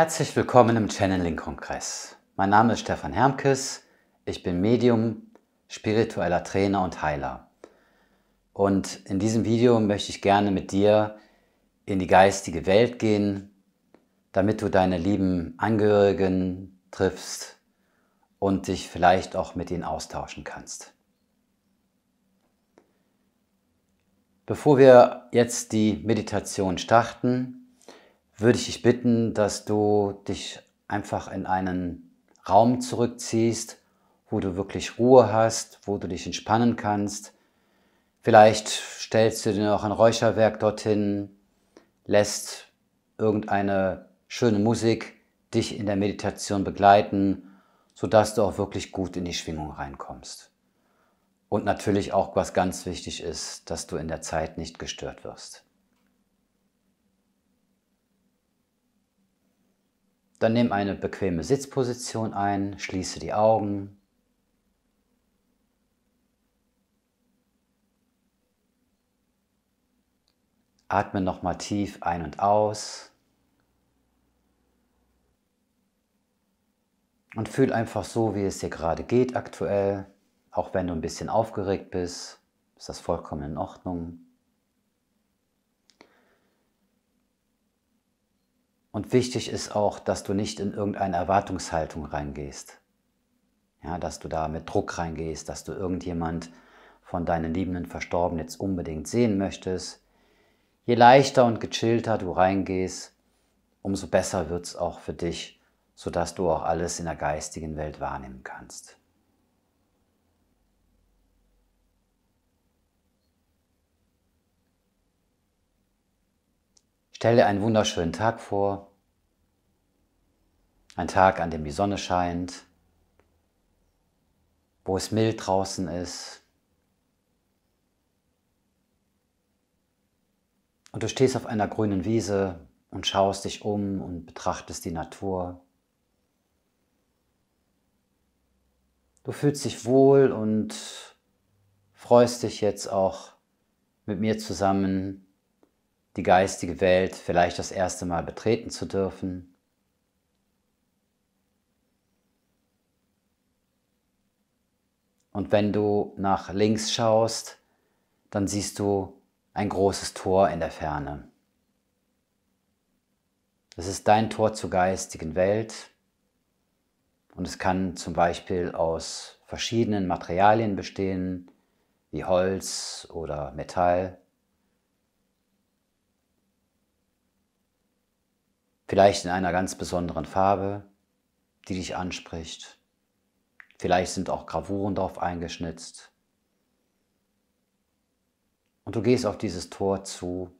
Herzlich willkommen im Channeling-Kongress. Mein Name ist Stefan Hermkes. Ich bin Medium, spiritueller Trainer und Heiler. Und in diesem Video möchte ich gerne mit dir in die geistige Welt gehen, damit du deine lieben Angehörigen triffst und dich vielleicht auch mit ihnen austauschen kannst. Bevor wir jetzt die Meditation starten, würde ich dich bitten, dass du dich einfach in einen Raum zurückziehst, wo du wirklich Ruhe hast, wo du dich entspannen kannst. Vielleicht stellst du dir noch ein Räucherwerk dorthin, lässt irgendeine schöne Musik dich in der Meditation begleiten, sodass du auch wirklich gut in die Schwingung reinkommst. Und natürlich auch, was ganz wichtig ist, dass du in der Zeit nicht gestört wirst. Dann nimm eine bequeme Sitzposition ein, schließe die Augen. Atme nochmal tief ein und aus. Und fühl einfach so, wie es dir gerade geht aktuell. Auch wenn du ein bisschen aufgeregt bist, ist das vollkommen in Ordnung. Und wichtig ist auch, dass du nicht in irgendeine Erwartungshaltung reingehst. Ja, dass du da mit Druck reingehst, dass du irgendjemand von deinen liebenden Verstorbenen jetzt unbedingt sehen möchtest. Je leichter und gechillter du reingehst, umso besser wird es auch für dich, sodass du auch alles in der geistigen Welt wahrnehmen kannst. Stell dir einen wunderschönen Tag vor, ein Tag, an dem die Sonne scheint, wo es mild draußen ist. Und du stehst auf einer grünen Wiese und schaust dich um und betrachtest die Natur. Du fühlst dich wohl und freust dich jetzt auch mit mir zusammen, die geistige Welt vielleicht das erste Mal betreten zu dürfen. Und wenn du nach links schaust, dann siehst du ein großes Tor in der Ferne. Das ist dein Tor zur geistigen Welt und es kann zum Beispiel aus verschiedenen Materialien bestehen, wie Holz oder Metall. Vielleicht in einer ganz besonderen Farbe, die dich anspricht. Vielleicht sind auch Gravuren darauf eingeschnitzt. Und du gehst auf dieses Tor zu